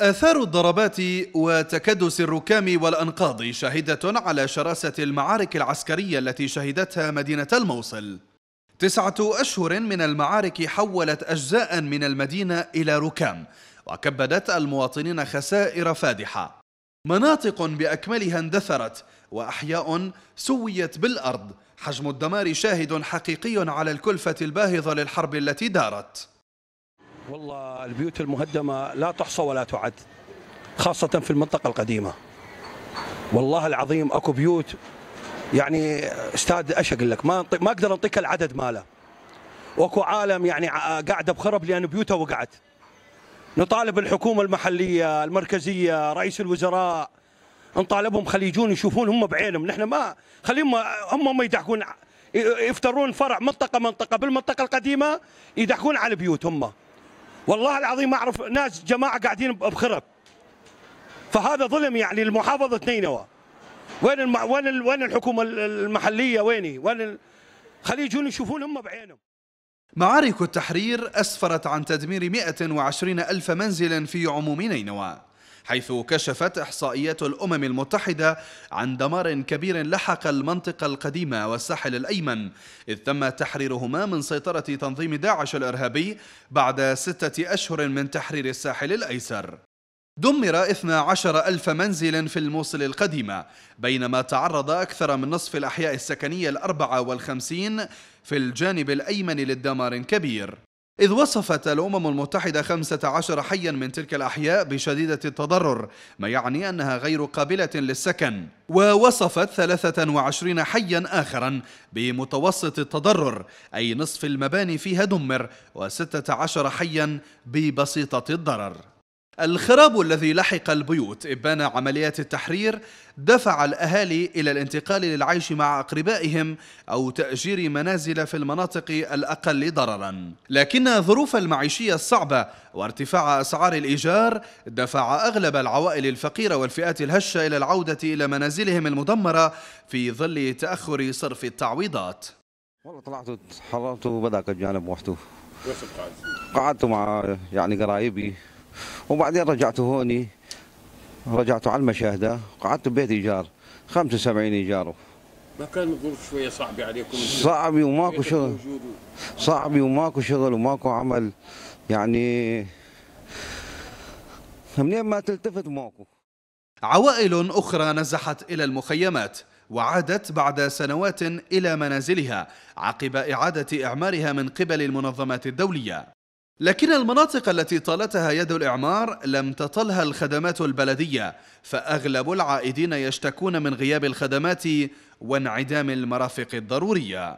آثار الضربات وتكدس الركام والأنقاض شاهدة على شراسة المعارك العسكرية التي شهدتها مدينة الموصل تسعة أشهر من المعارك حولت أجزاء من المدينة إلى ركام وكبدت المواطنين خسائر فادحة مناطق بأكملها اندثرت وأحياء سويت بالأرض حجم الدمار شاهد حقيقي على الكلفة الباهظة للحرب التي دارت والله البيوت المهدمة لا تحصى ولا تعد خاصة في المنطقة القديمة والله العظيم اكو بيوت يعني استاذ ايش اقول لك ما ما اقدر انطيك العدد ماله واكو عالم يعني قاعده بخرب لان بيوتها وقعت نطالب الحكومه المحليه المركزيه رئيس الوزراء نطالبهم خليجون يشوفون هم بعينهم نحن ما خليهم هم ما يدحكون يفترون فرع منطقه منطقه بالمنطقه القديمه يدحكون على بيوت هم والله العظيم اعرف ناس جماعه قاعدين بخرب فهذا ظلم يعني لمحافظه نينوى وين الم... وين ال... وين الحكومه المحليه ويني وين ال... خليه يجون يشوفون هم بعينهم معارك التحرير أسفرت عن تدمير 120 ألف منزل في عموم نينوى حيث كشفت إحصائيات الأمم المتحدة عن دمار كبير لحق المنطقة القديمة والساحل الأيمن إذ تم تحريرهما من سيطرة تنظيم داعش الإرهابي بعد ستة أشهر من تحرير الساحل الأيسر دمر 12 ألف منزل في الموصل القديمة بينما تعرض أكثر من نصف الأحياء السكنية الأربعة والخمسين في الجانب الأيمن للدمار كبير إذ وصفت الأمم المتحدة 15 حيا من تلك الأحياء بشديدة التضرر ما يعني أنها غير قابلة للسكن ووصفت 23 حيا آخرا بمتوسط التضرر أي نصف المباني فيها دمر و16 حيا ببسيطة الضرر الخراب الذي لحق البيوت إبان عمليات التحرير دفع الأهالي إلى الانتقال للعيش مع أقربائهم أو تأجير منازل في المناطق الأقل ضررا لكن ظروف المعيشية الصعبة وارتفاع أسعار الإيجار دفع أغلب العوائل الفقيرة والفئات الهشة إلى العودة إلى منازلهم المدمرة في ظل تأخر صرف التعويضات والله طلعت حررت وبدأ الجانب وحده قعدت مع يعني قرايبي وبعدين رجعت هوني رجعت على المشاهدة قعدت ببيت إيجار 75 إيجار ما كان الظروف شوية صعبة عليكم صعب وماكو شغل صعب وماكو شغل وماكو عمل يعني منين ما تلتفت ماكو عوائل أخرى نزحت إلى المخيمات وعادت بعد سنوات إلى منازلها عقب إعادة إعمارها من قبل المنظمات الدولية لكن المناطق التي طالتها يد الإعمار لم تطلها الخدمات البلدية فأغلب العائدين يشتكون من غياب الخدمات وانعدام المرافق الضرورية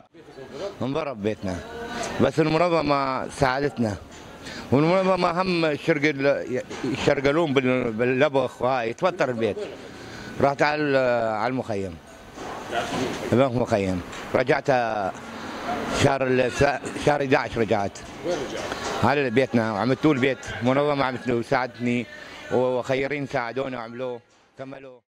انضرب بيتنا بس المنظمة ساعدتنا والمنظمة هم يشرقلون باللبخ وهاي يتوتر البيت رحت على على المخيم البنك مخيم رجعت شهر شهر 11 رجعت وين رجعت؟ على بيتنا وعملتوا البيت منظمه عم وساعدتني وخيرين ساعدونا وعملوه كملوه